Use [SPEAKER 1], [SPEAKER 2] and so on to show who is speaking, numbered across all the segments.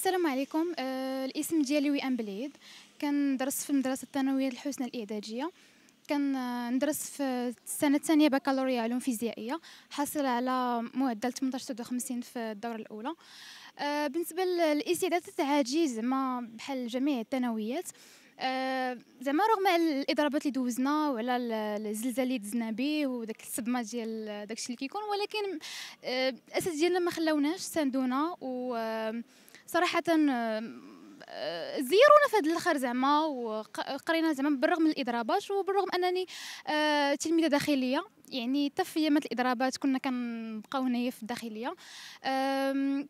[SPEAKER 1] السلام عليكم آه الاسم ديالي ام بليد كندرس في المدرسه الثانويه الحسنى الاعداديه كندرس آه، في السنه الثانيه بكالوريا علوم فيزيائيه حاصله على معدل 18.50 في الدوره الاولى آه بالنسبه للاستعدادات العاجي زعما بحال جميع الثانويات آه زعما رغم الاضرابات اللي دوزنا وعلى الزلزال اللي دزنا به وداك الصدمه ديال داكشي اللي كيكون ولكن آه الاساس ديالنا ما خلاوناش ساندونا و آه صراحه آه، زيرونا في الاخر زعما وقرينا زعما بالرغم من الاضرابات وبالرغم انني آه تلميذه داخليه يعني حتى في ايامات الاضرابات كنا كنبقاو هنايا في الداخليه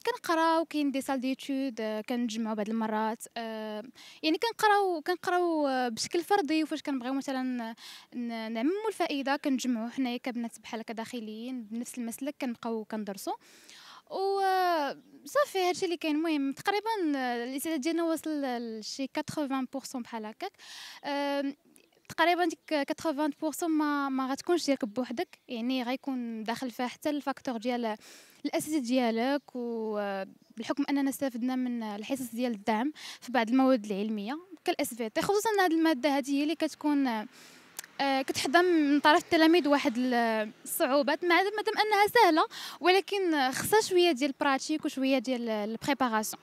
[SPEAKER 1] كنقراو كاين دي سال ديتود آه، كنجمعوا بعض المرات آه، يعني كنقراو كنقراو بشكل فردي وفاش كنبغيو مثلا نعمموا الفائده كنجمعوا حنايا كبنات بحال هكا داخليين بنفس المسلك كنبقاو كندرسوا و صافي هادشي اللي كاين المهم تقريبا آه، الاستعداد ديالنا وصل لشي 80% بحال هكاك تقريبا ديك 80% ما ما غتكونش ديالك بوحدك يعني غيكون داخل فيها حتى الفاكتور ديال الاساس ديالك وبالحكم اننا استفدنا من الحصص ديال الدعم في بعض المواد العلميه كالاس في خصوصا هذه الماده هذه هي اللي كتكون آه، كتحظى من طرف التلاميذ واحد الصعوبات مادام انها سهله ولكن خصها شويه ديال البراتيك وشويه ديال البريباراسيون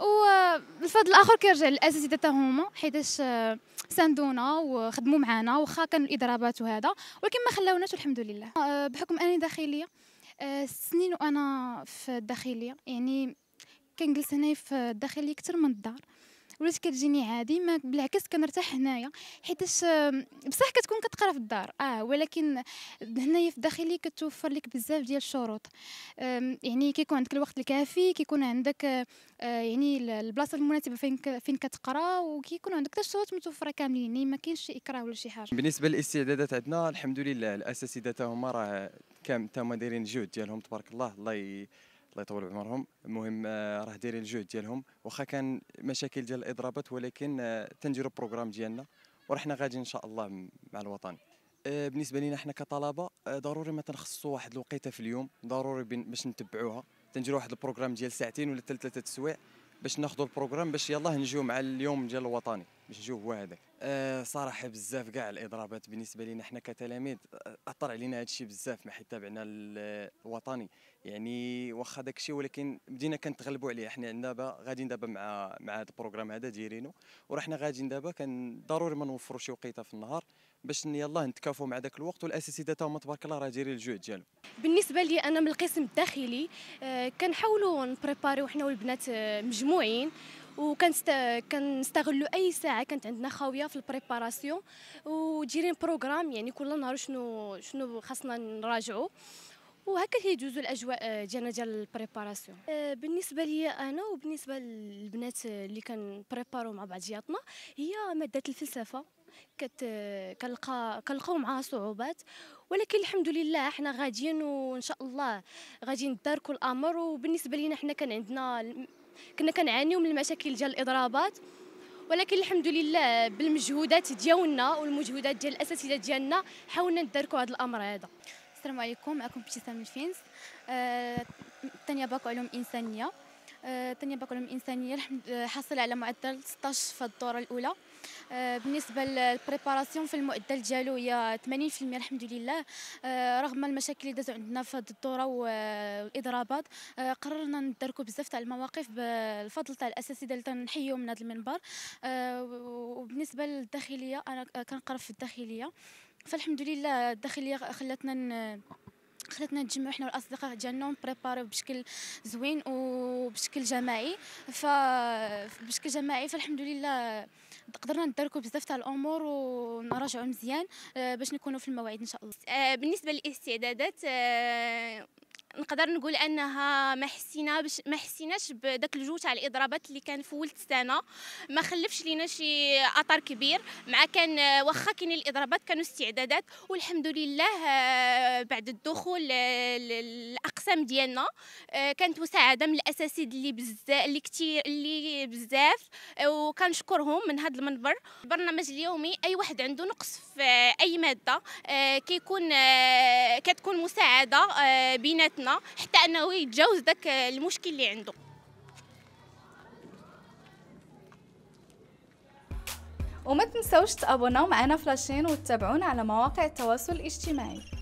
[SPEAKER 1] والفضل الاخر كيرجع للاساتذه هما حيتاش آه، ساندونا وخدموا معنا واخا كانوا الاضرابات وهذا ولكن ما خلاوناش الحمد لله آه، بحكم اني داخليه سنين وانا في الداخليه يعني كنجلس هنا في الداخليه اكثر من الدار ولات كتجيني عادي ما بالعكس كنرتاح هنايا حيتاش بصح كتكون كتقرا في الدار اه ولكن هنايا في داخلي كتوفر لك بزاف ديال الشروط يعني كيكون عندك الوقت الكافي كيكون عندك آه، يعني البلاصه المناسبه فين فين كتقرا وكيكون عندك حتى الشروط متوفره كاملين يعني ما كاينش شي اكراه ولا شي حاجه بالنسبه
[SPEAKER 2] للاستعدادات عندنا الحمد لله الاساتذه هما راه كام تما دايرين الجهد ديالهم تبارك الله الله ي... الله يطول بعمرهم المهم راه دايرين الجهد ديالهم واخا كان مشاكل ديال الاضرابات ولكن آه، تنديروا البروغرام ديالنا ورحنا غادي ان شاء الله مع الوطن آه، بالنسبه لنا حنا كطلبه آه، ضروري ما تنخصصوا واحد الوقيته في اليوم ضروري باش نتبعوها تنديروا واحد البروغرام ديال ساعتين ولا ثلاثه السوايع باش ناخذوا البروغرام باش يلاه نجيو مع اليوم ديال الوطني باش نجيو هو هذاك أه صراحه بزاف كاع الاضرابات بالنسبه لنا حنا كتلاميذ اثر علينا هذا الشيء بزاف ما حيت تابعنا الوطني يعني واخا داك الشيء ولكن بدينا كنتغلبوا عليه حنا عندنا دابا غاديين دابا مع مع هذا البروغرام هذا دايرينو وراه حنا غاديين دابا كان ضروري ما نوفروا شي وقيته في النهار باش يلاه نتكافوا مع ذاك الوقت والاساتذه تاعهم هما تبارك الله راه دايرين الجهد ديالهم
[SPEAKER 3] بالنسبه لي انا من القسم الداخلي آه، كنحاولوا نبريباريو حنا والبنات آه، مجموعين وكنستغلوا اي ساعه كانت عندنا خاويه في البريباراسيون وديرين بروغرام يعني كل نهار شنو شنو خاصنا نراجعوا وهكا كيدوزوا الاجواء ديالنا آه، ديال البريباراسيون آه، بالنسبه لي انا وبالنسبه للبنات آه، اللي كنبريبارو مع بعضياتنا هي ماده الفلسفه كت كنلقى كنلقاو معها صعوبات ولكن الحمد لله حنا غاديين وان شاء الله غادي نداركوا الامر وبالنسبه لينا حنا كان عندنا كنا كنعانيو من المشاكل ديال الاضرابات ولكن الحمد لله بالمجهودات ديالنا والمجهودات ديال الاساتذه ديالنا حاولنا نداركو هذا الامر هذا السلام عليكم معكم ابتسام الفينس
[SPEAKER 1] الثانيه آه باك علوم انسانيه ثاني آه، بكالوريوم الانسانيه آه، حصل على معدل 16 في الدوره الاولى آه، بالنسبه للبريباراسيون في المعدل ديالو هي 80% الحمد لله رغم المشاكل اللي دازو عندنا في هذه الدوره والاضرابات قررنا ندركوا بزاف تاع المواقف بالفضل تاع الاساتذه اللي تنحيو من هذا المنبر وبالنسبه للداخليه انا كنقرا في الداخليه فالحمد لله الداخليه خلاتنا خلاتنا نتجمعوا حنا والاصدقاء ديالنا ونبريباريو بشكل زوين وبشكل جماعي ف بشكل جماعي فالحمد لله قدرنا نداركو بزاف تاع الامور ونراجعوا مزيان
[SPEAKER 4] آه، باش نكونوا في المواعيد ان شاء الله آه، بالنسبه للاستعدادات آه، نقدر نقول انها ما حسينا ما حسيناش بداك الجو تاع الاضرابات اللي كان في ولت سنه ما خلفش لينا شي اثر كبير مع كان واخا كاين الاضرابات كانوا استعدادات والحمد لله آه، بعد الدخول الاقسام آه، ديالنا آه، كانت مساعده من الاساتذه اللي بزاف اللي كثير اللي بزاف وكنشكرهم من هذا المنبر البرنامج اليومي اي واحد عنده نقص في اي ماده كيكون كتكون مساعده بيناتنا بيناتنا حتى انه يتجاوز ذاك المشكل اللي عنده
[SPEAKER 3] وما تنسوش تابوناو معنا فلاشين وتتابعونا على مواقع التواصل الاجتماعي